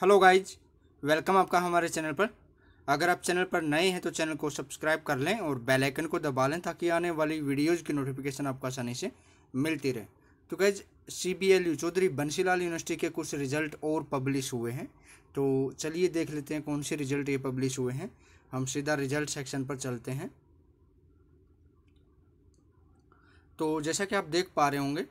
hello guys welcome आपका हमारे channel पर अगर आप चैनल पर नए हैं तो चैनल को सब्सक्राइब कर लें और बेल आइकन को दबा लें ताकि आने वाली वीडियोज़ की नोटिफिकेशन आपको आसानी से मिलती रहे तो guys C B L U Chaudhary Bansilal university के कुछ रिजल्ट और पब्लिश हुए हैं तो चलिए देख लेते हैं कौन से रिजल्ट ये पब्लिश हुए हैं हम सीधा रिजल्ट सेक्शन पर चलते हैं तो जैसा कि आप देख पा रहे होंगे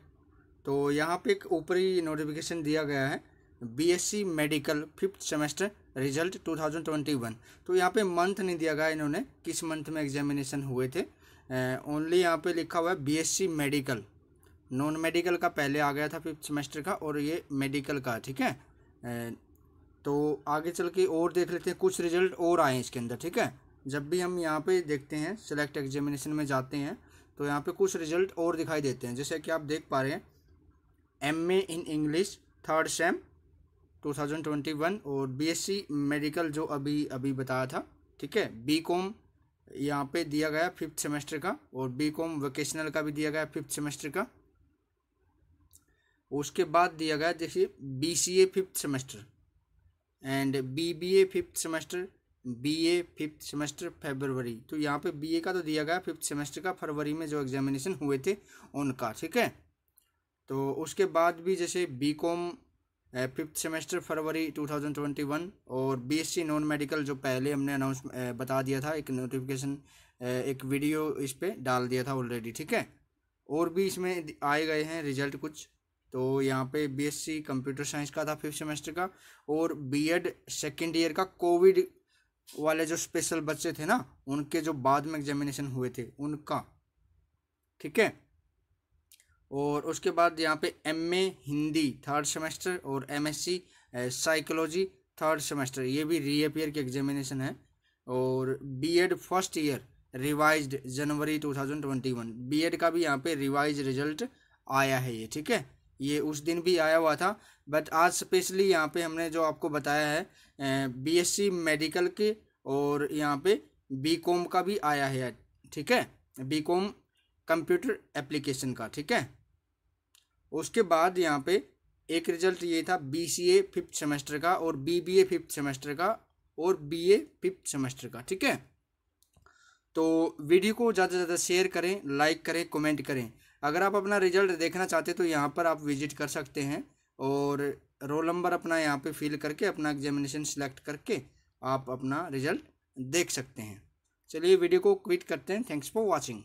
तो यहाँ पे एक ऊपरी नोटिफिकेशन दिया गया है BSc medical fifth semester result 2021 तो यहाँ पे मंथ नहीं दिया गया इन्होंने किस मंथ में एग्जामिनेशन हुए थे ओनली यहाँ पे लिखा हुआ है बीएससी मेडिकल नॉन मेडिकल का पहले आ गया था फिफ्थ सेमेस्टर का और ये मेडिकल का ठीक है तो आगे चल के और देख लेते हैं कुछ रिजल्ट और आए हैं इसके अंदर ठीक है जब भी हम यहाँ पे देखते हैं सेलेक्ट एग्जामिनेशन में जाते हैं तो यहाँ पे कुछ रिजल्ट और दिखाई देते हैं जैसे कि आप देख पा रहे हैं M in English third sem 2021 और बीएससी मेडिकल जो अभी अभी बताया था ठीक है बी कॉम यहाँ पे दिया गया फिफ्थ सेमेस्टर का और बी कॉम वोकेशनल का भी दिया गया फिफ्थ सेमेस्टर का उसके बाद दिया गया जैसे B C A fifth semester and B B A fifth semester B A fifth semester February तो यहाँ पे बी ए का तो दिया गया फिफ्थ सेमेस्टर का फरवरी में जो एग्जामिनेशन हुए थे उनका ठीक है तो उसके बाद भी जैसे B com fifth uh, semester फरवरी 2021 और बीएससी नॉन मेडिकल जो पहले हमने अनाउंस uh, बता दिया था एक नोटिफिकेशन uh, एक वीडियो इस पर डाल दिया था ऑलरेडी ठीक है और भी इसमें आए गए हैं रिजल्ट कुछ तो यहाँ पे बीएससी कंप्यूटर साइंस का था फिफ्थ सेमेस्टर का और बीएड सेकेंड ईयर का कोविड वाले जो स्पेशल बच्चे थे ना उनके जो बाद में एग्जामिनेशन हुए थे उनका ठीक है और उसके बाद यहाँ पे एमए हिंदी थर्ड सेमेस्टर और एमएससी साइकोलॉजी थर्ड सेमेस्टर ये भी रीअपियर के एग्जामिनेशन है और बीएड फर्स्ट ईयर रिवाइज्ड जनवरी 2021 बीएड का भी यहाँ पे रिवाइज रिजल्ट आया है ये ठीक है ये उस दिन भी आया हुआ था बट आज स्पेशली यहाँ पे हमने जो आपको बताया है सी मेडिकल के और यहाँ पे कॉम का भी आया है ठीक है कॉम कंप्यूटर एप्लीकेशन का ठीक है उसके बाद यहाँ पे एक रिजल्ट ये था B C A fifth semester का और B B A fifth semester का और बी ए फिफ्थ सेमेस्टर का ठीक है तो वीडियो को ज़्यादा से ज़्यादा शेयर करें लाइक करें कमेंट करें अगर आप अपना रिजल्ट देखना चाहते तो यहाँ पर आप विजिट कर सकते हैं और रोल नंबर अपना यहाँ पे फिल करके अपना एग्जामिनेशन सिलेक्ट करके आप अपना रिजल्ट देख सकते हैं चलिए वीडियो को क्विट करते हैं थैंक्स फॉर वॉचिंग